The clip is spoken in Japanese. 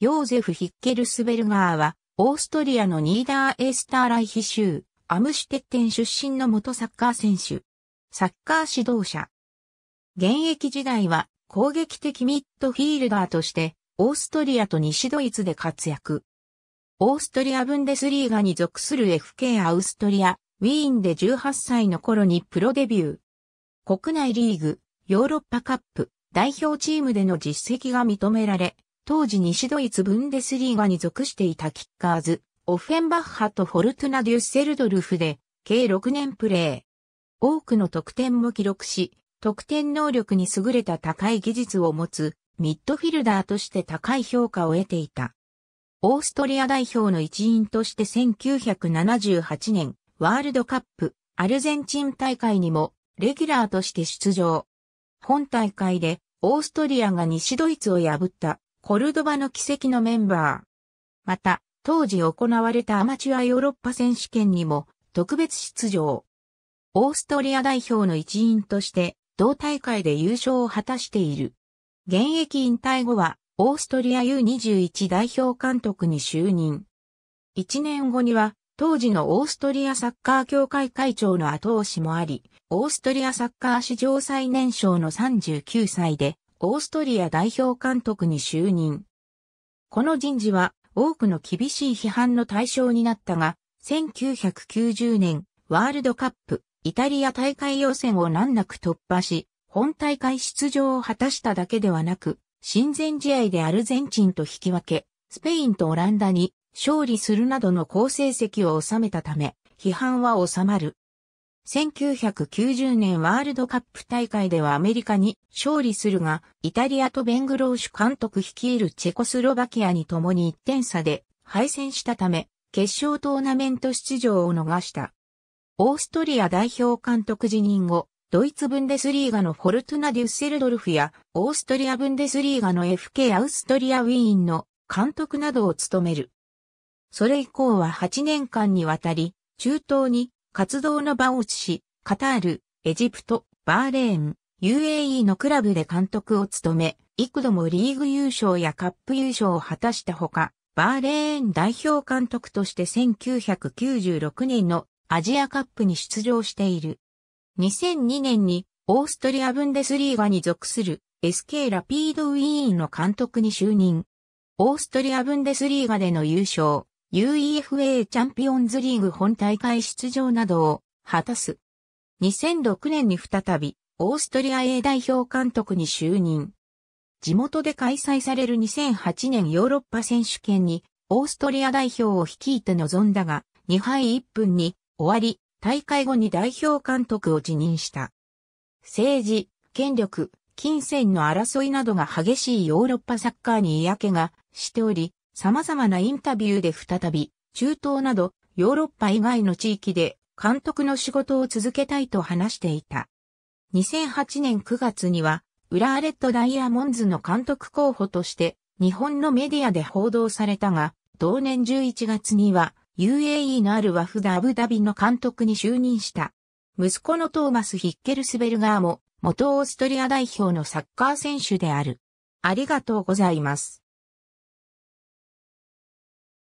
ヨーゼフ・ヒッケルスベルガーは、オーストリアのニーダーエースターライヒ州、アムシュテッテン出身の元サッカー選手。サッカー指導者。現役時代は攻撃的ミッドフィールダーとして、オーストリアと西ドイツで活躍。オーストリア・ブンデスリーガに属する FK アウストリア、ウィーンで18歳の頃にプロデビュー。国内リーグ、ヨーロッパカップ、代表チームでの実績が認められ、当時西ドイツブンデスリーガに属していたキッカーズ、オフェンバッハとフォルトゥナ・デュッセルドルフで、計6年プレー。多くの得点も記録し、得点能力に優れた高い技術を持つ、ミッドフィルダーとして高い評価を得ていた。オーストリア代表の一員として1978年、ワールドカップ、アルゼンチン大会にも、レギュラーとして出場。本大会で、オーストリアが西ドイツを破ったコルドバの奇跡のメンバー。また、当時行われたアマチュアヨーロッパ選手権にも特別出場。オーストリア代表の一員として同大会で優勝を果たしている。現役引退後はオーストリア U21 代表監督に就任。1年後には当時のオーストリアサッカー協会会長の後押しもあり、オーストリアサッカー史上最年少の39歳でオーストリア代表監督に就任。この人事は多くの厳しい批判の対象になったが、1990年ワールドカップイタリア大会予選を難なく突破し、本大会出場を果たしただけではなく、親善試合でアルゼンチンと引き分け、スペインとオランダに勝利するなどの好成績を収めたため、批判は収まる。1990年ワールドカップ大会ではアメリカに勝利するが、イタリアとベングローシュ監督率いるチェコスロバキアに共に1点差で敗戦したため、決勝トーナメント出場を逃した。オーストリア代表監督辞任後、ドイツブンデスリーガのフォルトゥナ・デュッセルドルフや、オーストリアブンデスリーガの FK アウストリア・ウィーンの監督などを務める。それ以降は8年間にわたり、中東に活動の場を移し、カタール、エジプト、バーレーン、UAE のクラブで監督を務め、幾度もリーグ優勝やカップ優勝を果たしたほか、バーレーン代表監督として1996年のアジアカップに出場している。2002年にオーストリアブンデスリーガに属する SK ラピードウィーンの監督に就任。オーストリアブンデスリーガでの優勝、UEFA チャンピオンズリーグ本大会出場などを果たす。2006年に再び、オーストリア A 代表監督に就任。地元で開催される2008年ヨーロッパ選手権に、オーストリア代表を率いて臨んだが、2敗1分に終わり、大会後に代表監督を辞任した。政治、権力、金銭の争いなどが激しいヨーロッパサッカーに嫌気がしており、様々なインタビューで再び、中東などヨーロッパ以外の地域で監督の仕事を続けたいと話していた。2008年9月には、ウラーレットダイヤモンズの監督候補として、日本のメディアで報道されたが、同年11月には、UAE のあるワフダ・アブダビの監督に就任した。息子のトーマス・ヒッケルスベルガーも、元オーストリア代表のサッカー選手である。ありがとうございます。